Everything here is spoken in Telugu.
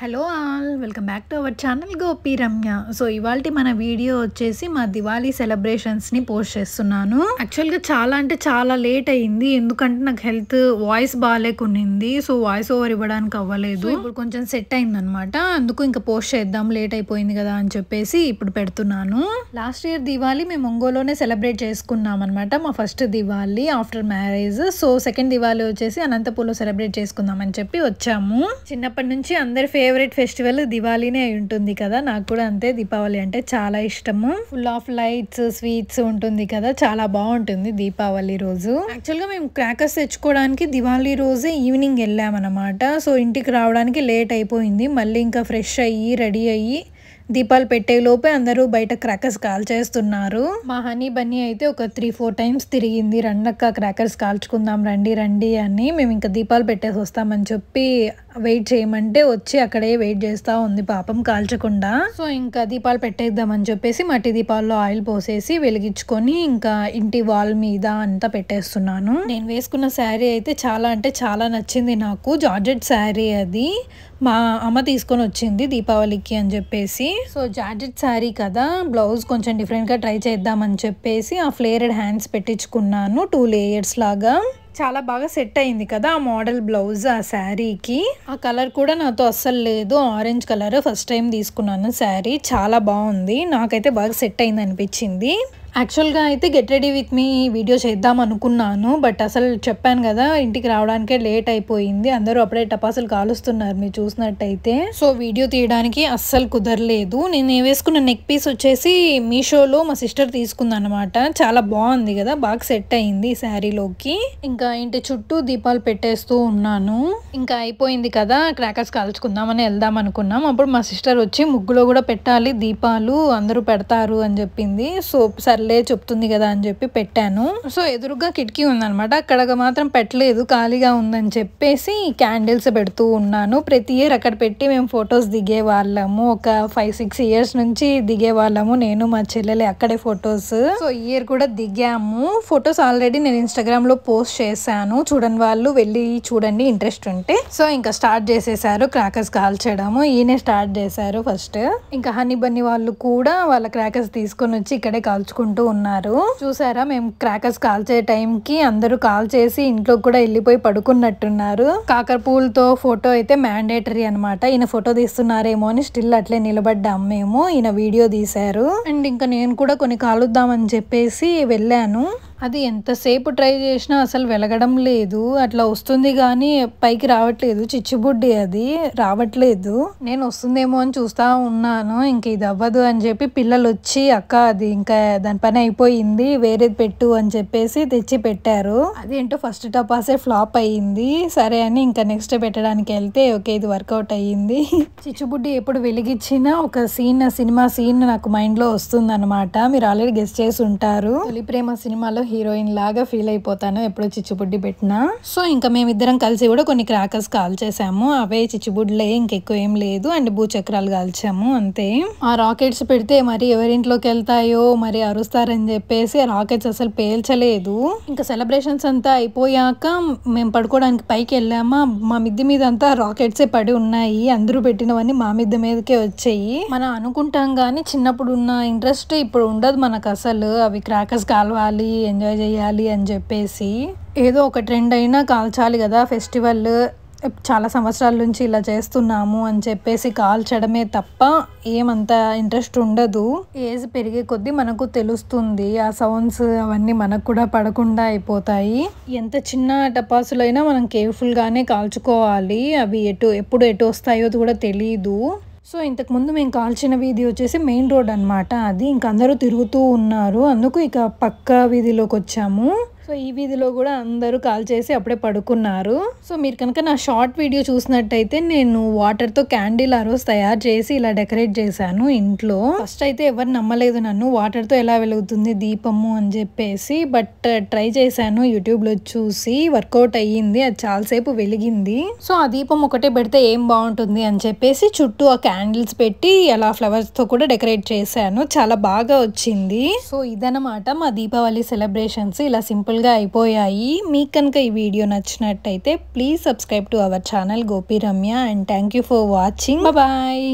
hello all welcome back to our channel Gopi Ramya so ఇవాళ మన వీడియో వచ్చేసి మా దివాళీ సెలబ్రేషన్స్ని పోస్ట్ చేస్తున్నాను యాక్చువల్గా చాలా అంటే చాలా లేట్ అయింది ఎందుకంటే నాకు హెల్త్ వాయిస్ బాగాలేకునింది సో వాయిస్ ఓవర్ ఇవ్వడానికి అవ్వలేదు ఇప్పుడు కొంచెం సెట్ అయింది అనమాట అందుకు ఇంకా పోస్ట్ చేద్దాం లేట్ అయిపోయింది కదా అని చెప్పేసి ఇప్పుడు పెడుతున్నాను లాస్ట్ ఇయర్ దివాళీ మేము ఒంగోలోనే సెలబ్రేట్ చేసుకున్నాం అనమాట మా first Diwali after marriage so second Diwali వచ్చేసి అనంతపూర్లో సెలబ్రేట్ చేసుకుందాం అని చెప్పి వచ్చాము చిన్నప్పటి నుంచి అందరి ఫేవరెట్ ఫెస్టివల్ దివాళీనే అయి ఉంటుంది కదా నాకు కూడా అంతే దీపావళి అంటే చాలా ఇష్టము ఫుల్ ఆఫ్ లైట్స్ స్వీట్స్ ఉంటుంది కదా చాలా బాగుంటుంది దీపావళి రోజు యాక్చువల్గా మేము క్రాకర్స్ తెచ్చుకోవడానికి దివాళీ రోజే ఈవినింగ్ వెళ్ళామన్నమాట సో ఇంటికి రావడానికి లేట్ అయిపోయింది మళ్ళీ ఇంకా ఫ్రెష్ అయ్యి రెడీ అయ్యి దీపాలు పెట్టే లోపే అందరూ బయట క్రాకర్స్ కాల్చేస్తున్నారు మా హనీ బన్నీ అయితే ఒక త్రీ ఫోర్ టైమ్స్ తిరిగింది రండక్క క్రాకర్స్ కాల్చుకుందాం రండి రండి అని మేము ఇంకా దీపాలు పెట్టేసి వస్తామని చెప్పి వెయిట్ చేయమంటే వచ్చి అక్కడే వెయిట్ చేస్తూ ఉంది పాపం కాల్చకుండా సో ఇంకా దీపాలు పెట్టేద్దామని చెప్పేసి మట్టి దీపాల్లో ఆయిల్ పోసేసి వెలిగించుకొని ఇంకా ఇంటి వాల్ మీద అంతా పెట్టేస్తున్నాను నేను వేసుకున్న శారీ అయితే చాలా అంటే చాలా నచ్చింది నాకు జార్జెట్ శారీ అది మా అమ్మ తీసుకొని వచ్చింది దీపావళికి అని చెప్పేసి సో జార్జెట్ శారీ కదా బ్లౌజ్ కొంచెం డిఫరెంట్గా ట్రై చేద్దామని చెప్పేసి ఆ ఫ్లేరెడ్ హ్యాండ్స్ పెట్టించుకున్నాను టూ లేయర్స్ లాగా చాలా బాగా సెట్ అయింది కదా ఆ మోడల్ బ్లౌజ్ ఆ శారీకి ఆ కలర్ కూడా నాతో అస్సలు లేదు ఆరెంజ్ కలర్ ఫస్ట్ టైం తీసుకున్నాను శారీ చాలా బాగుంది నాకైతే బాగా సెట్ అయింది అనిపించింది యాక్చువల్గా అయితే get ready with me video చేద్దాం అనుకున్నాను బట్ అసలు చెప్పాను కదా ఇంటికి రావడానికే లేట్ అయిపోయింది అందరూ అప్పుడే టపాసులు కాలుస్తున్నారు మీరు చూసినట్టయితే సో వీడియో తీయడానికి అస్సలు కుదరలేదు నేను వేసుకున్న నెక్ పీస్ వచ్చేసి మీషోలో మా సిస్టర్ తీసుకుందనమాట చాలా బాగుంది కదా బాగా సెట్ అయింది ఈ శారీలోకి ఇంకా ఇంటి చుట్టూ దీపాలు పెట్టేస్తూ ఉన్నాను ఇంకా అయిపోయింది కదా క్రాకర్స్ కాల్చుకుందామని వెళ్దాం అనుకున్నాం అప్పుడు మా సిస్టర్ వచ్చి ముగ్గులో కూడా పెట్టాలి దీపాలు అందరూ పెడతారు అని చెప్పింది సో సర్లే వాళ్ళే చెప్తుంది కదా అని చెప్పి పెట్టాను సో ఎదురుగా కిటికీ ఉందనమాట అక్కడ మాత్రం పెట్టలేదు ఖాళీగా ఉందని చెప్పేసి క్యాండిల్స్ పెడుతూ ఉన్నాను ప్రతి ఇయర్ అక్కడ పెట్టి మేము ఫొటోస్ దిగే వాళ్ళము ఒక ఫైవ్ సిక్స్ ఇయర్స్ నుంచి దిగే వాళ్ళము నేను మా చెల్లెలే అక్కడే ఫొటోస్ సో ఇయర్ కూడా దిగాము ఫొటోస్ ఆల్రెడీ నేను ఇన్స్టాగ్రామ్ లో పోస్ట్ చేశాను చూడని వాళ్ళు వెళ్ళి చూడండి ఇంట్రెస్ట్ ఉంటే సో ఇంకా స్టార్ట్ చేసేసారు క్రాకర్స్ కాల్చడము ఈయనే స్టార్ట్ చేశారు ఫస్ట్ ఇంకా హనీ బన్నీ వాళ్ళు కూడా వాళ్ళ క్రాకర్స్ తీసుకొని వచ్చి ఇక్కడే కాల్చుకుంటారు అంటూ ఉన్నారు చూసారా మేము క్రాకర్స్ కాల్ చే టైంకి అందరూ కాల్ చేసి ఇంట్లో కూడా వెళ్ళిపోయి పడుకున్నట్టున్నారు కాకరపూలతో ఫోటో అయితే మ్యాండేటరీ అనమాట ఈయన ఫోటో తీస్తున్నారేమో అని స్టిల్ అట్లే నిలబడ్డాం మేము ఈయన వీడియో తీశారు అండ్ ఇంకా నేను కూడా కొన్ని కాలుద్దామని చెప్పేసి వెళ్ళాను అది ఎంతసేపు ట్రై చేసినా అసలు వెలగడం లేదు అట్లా వస్తుంది కానీ పైకి రావట్లేదు చిచ్చుబుడ్డి అది రావట్లేదు నేను వస్తుందేమో అని చూస్తూ ఉన్నాను ఇంక ఇది అవ్వదు అని చెప్పి పిల్లలు వచ్చి అక్క అది ఇంకా దాని పని అయిపోయింది వేరేది పెట్టు అని చెప్పేసి తెచ్చి పెట్టారు అదేంటో ఫస్ట్ టపాసే ఫ్లాప్ అయ్యింది సరే అని ఇంకా నెక్స్ట్ పెట్టడానికి వెళ్తే ఓకే ఇది వర్కౌట్ అయ్యింది చిచ్చుబుడ్డి ఎప్పుడు వెలిగించినా ఒక సీన్ సినిమా సీన్ నాకు మైండ్లో వస్తుంది అనమాట మీరు ఆల్రెడీ గెస్ట్ చేసి ఉంటారు తొలి ప్రేమ సినిమాలో హీరోయిన్ లాగా ఫీల్ అయిపోతాను ఎప్పుడో చిచ్చుబుడ్డి పెట్టినా సో ఇంకా మేమిద్దరం కలిసి కూడా కొన్ని క్రాకర్స్ కాల్చేసాము అవే చిచ్చుబుడ్లే ఇంకెక్కువ ఏం లేదు అండ్ భూచక్రాలు కాల్చాము అంతే ఆ రాకెట్స్ పెడితే మరి ఎవరింట్లోకి వెళ్తాయో మరి అరుస్తారని చెప్పేసి ఆ రాకెట్స్ అసలు పేల్చలేదు ఇంకా సెలబ్రేషన్స్ అంతా అయిపోయాక మేము పడుకోవడానికి పైకి వెళ్ళామా మా మిద్ది మీద అంతా రాకెట్సే పడి ఉన్నాయి అందరూ పెట్టినవన్నీ మా మిద్ది మీదకే వచ్చాయి మనం అనుకుంటాం కానీ చిన్నప్పుడు ఉన్న ఇంట్రెస్ట్ ఇప్పుడు ఉండదు మనకు అసలు అవి క్రాకర్స్ కాలవాలి ఎంజాయ్ చేయాలి అని చెప్పేసి ఏదో ఒక ట్రెండ్ అయినా కాల్చాలి కదా ఫెస్టివల్ చాలా సంవత్సరాల నుంచి ఇలా చేస్తున్నాము అని చెప్పేసి కాల్చడమే తప్ప ఏమంత ఇంట్రెస్ట్ ఉండదు ఏజ్ పెరిగే కొద్దీ మనకు తెలుస్తుంది ఆ సౌండ్స్ అవన్నీ మనకు కూడా పడకుండా అయిపోతాయి ఎంత చిన్న టపాసులైనా మనం కేర్ఫుల్గానే కాల్చుకోవాలి అవి ఎటు ఎప్పుడు ఎటు వస్తాయో కూడా తెలియదు సో ఇంతకుముందు మేము కాల్చిన వీధి వచ్చేసి మెయిన్ రోడ్ అనమాట అది ఇంక అందరూ తిరుగుతూ ఉన్నారు అందుకు ఇక పక్క వీధిలోకి వచ్చాము సో ఈ వీధిలో కూడా అందరూ కాల్ చేసి అప్పుడే పడుకున్నారు సో మీరు కనుక నా షార్ట్ వీడియో చూసినట్టయితే నేను వాటర్తో క్యాండిల్ ఆ రోజు తయారు చేసి ఇలా డెకరేట్ చేశాను ఇంట్లో ఫస్ట్ అయితే ఎవరు నమ్మలేదు నన్ను వాటర్తో ఎలా వెలుగుతుంది దీపము అని చెప్పేసి బట్ ట్రై చేశాను యూట్యూబ్లో చూసి వర్కౌట్ అయ్యింది అది చాలాసేపు వెలిగింది సో ఆ దీపం ఒకటే పెడితే ఏం బాగుంటుంది అని చెప్పేసి చుట్టూ ఆ క్యాండిల్స్ పెట్టి అలా ఫ్లవర్స్తో కూడా డెకరేట్ చేశాను చాలా బాగా వచ్చింది సో ఇదనమాట మా దీపావళి సెలబ్రేషన్స్ ఇలా సింపుల్ ఫుల్గా అయిపోయాయి మీకు కనుక ఈ వీడియో నచ్చినట్టయితే please subscribe to our channel Gopi Ramya and thank you for watching bye